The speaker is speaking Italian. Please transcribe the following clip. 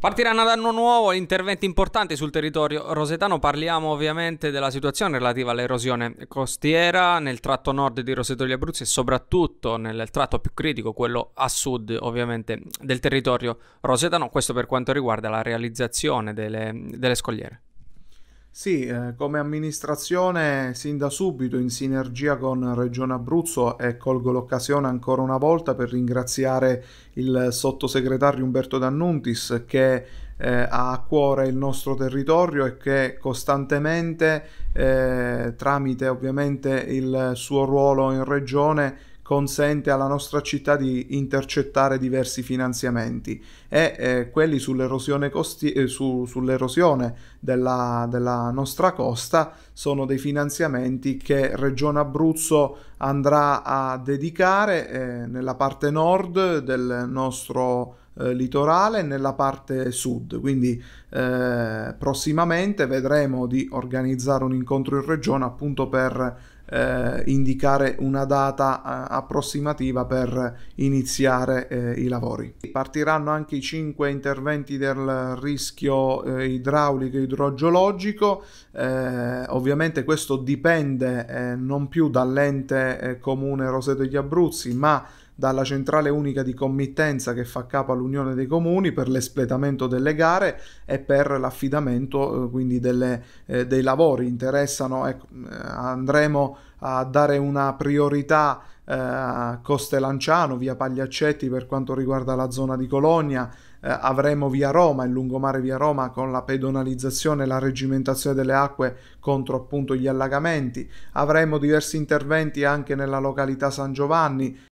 Partiranno ad anno nuovo interventi importanti sul territorio rosetano, parliamo ovviamente della situazione relativa all'erosione costiera nel tratto nord di Roseto degli Abruzzi e soprattutto nel tratto più critico, quello a sud ovviamente del territorio rosetano, questo per quanto riguarda la realizzazione delle, delle scogliere. Sì, eh, come amministrazione sin da subito in sinergia con Regione Abruzzo e colgo l'occasione ancora una volta per ringraziare il sottosegretario Umberto D'Annuntis che eh, ha a cuore il nostro territorio e che costantemente eh, tramite ovviamente il suo ruolo in regione consente alla nostra città di intercettare diversi finanziamenti e eh, quelli sull'erosione, costi- eh, su, sull'erosione della, della, nostra costa sono dei finanziamenti che Regione Abruzzo andrà a dedicare eh, nella parte nord del nostro eh, litorale e nella parte sud. Quindi eh, prossimamente vedremo di organizzare un incontro in regione appunto per eh, indicare una data eh, approssimativa per iniziare eh, i lavori. Partiranno anche i cinque interventi del rischio eh, idraulico e idrogeologico, eh, ovviamente questo dipende eh, non più dall'ente comune Roseto degli Abruzzi ma dalla centrale unica di committenza che fa capo all'Unione dei Comuni per l'espletamento delle gare e per l'affidamento eh, quindi delle, eh, dei lavori. Interessano, ecco, eh, andremo a dare una priorità eh, Coste Lanciano, via Pagliaccetti per quanto riguarda la zona di Cologna, eh, avremo via Roma, il lungomare via Roma con la pedonalizzazione e la regimentazione delle acque contro appunto gli allagamenti, avremo diversi interventi anche nella località San Giovanni